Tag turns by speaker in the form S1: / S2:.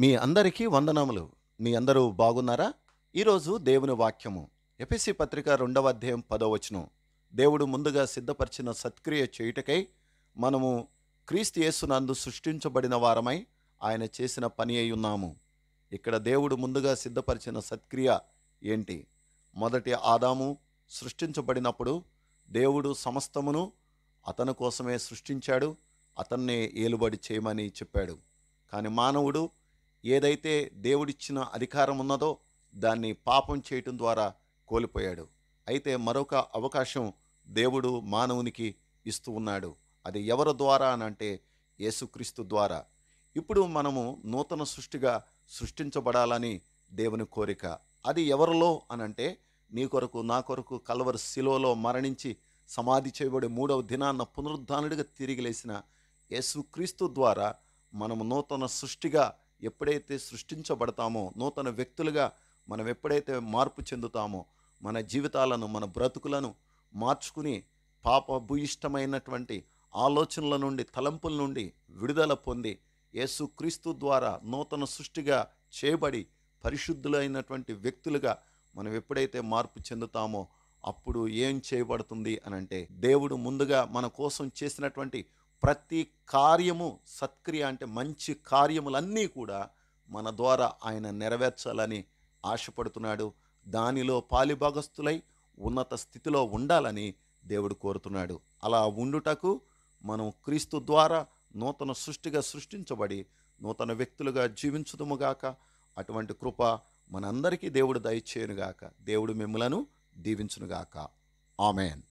S1: మీ అందరికీ వందనములు మీ అందరూ బాగున్నారా ఈరోజు దేవుని వాక్యము ఎపిసి పత్రిక రెండవ అధ్యాయం పదవచనం దేవుడు ముందుగా సిద్ధపరిచిన సత్క్రియ చేయుటకై మనము క్రీస్తు యేసునందు సృష్టించబడిన వారమై ఆయన చేసిన పని అయి ఉన్నాము ఇక్కడ దేవుడు ముందుగా సిద్ధపరిచిన సత్క్రియ ఏంటి మొదటి ఆదాము సృష్టించబడినప్పుడు దేవుడు సమస్తమును అతని కోసమే సృష్టించాడు అతన్నే ఏలుబడి చేయమని చెప్పాడు కానీ మానవుడు ఏదైతే దేవుడిచ్చిన అధికారం ఉన్నదో దాన్ని పాపం చేయటం ద్వారా కోల్పోయాడు అయితే మరొక అవకాశం దేవుడు మానవునికి ఇస్తూ ఉన్నాడు అది ఎవరి ద్వారా అనంటే యేసుక్రీస్తు ద్వారా ఇప్పుడు మనము నూతన సృష్టిగా సృష్టించబడాలని దేవుని కోరిక అది ఎవరిలో అనంటే నీ కొరకు నా కొరకు కలవరి శిలోలో మరణించి సమాధి చేయబడి మూడవ దినాన్న పునరుద్ధానుడిగా తిరిగి లేసిన యేసుక్రీస్తు ద్వారా మనము నూతన సృష్టిగా ఎప్పుడైతే సృష్టించబడతామో నూతన వ్యక్తులుగా మనం ఎప్పుడైతే మార్పు చెందుతామో మన జీవితాలను మన బ్రతుకులను మార్చుకుని పాప భూయిష్టమైనటువంటి ఆలోచనల నుండి తలంపుల నుండి విడుదల పొంది యేసుక్రీస్తు ద్వారా నూతన సృష్టిగా చేయబడి పరిశుద్ధులైనటువంటి వ్యక్తులుగా మనం ఎప్పుడైతే మార్పు చెందుతామో అప్పుడు ఏం చేయబడుతుంది అనంటే దేవుడు ముందుగా మన కోసం చేసినటువంటి ప్రతి కార్యము సత్క్రియ అంటే మంచి కార్యములన్నీ కూడా మన ద్వారా ఆయన నెరవేర్చాలని ఆశపడుతున్నాడు దానిలో పాలిభాగస్తులై ఉన్నత స్థితిలో ఉండాలని దేవుడు కోరుతున్నాడు అలా ఉండుటకు మనం క్రీస్తు ద్వారా నూతన సృష్టిగా సృష్టించబడి నూతన వ్యక్తులుగా జీవించుదుముగాక అటువంటి కృప మనందరికీ దేవుడు దయచేయునుగాక దేవుడు మిమ్మలను దీవించునుగాక ఆమెన్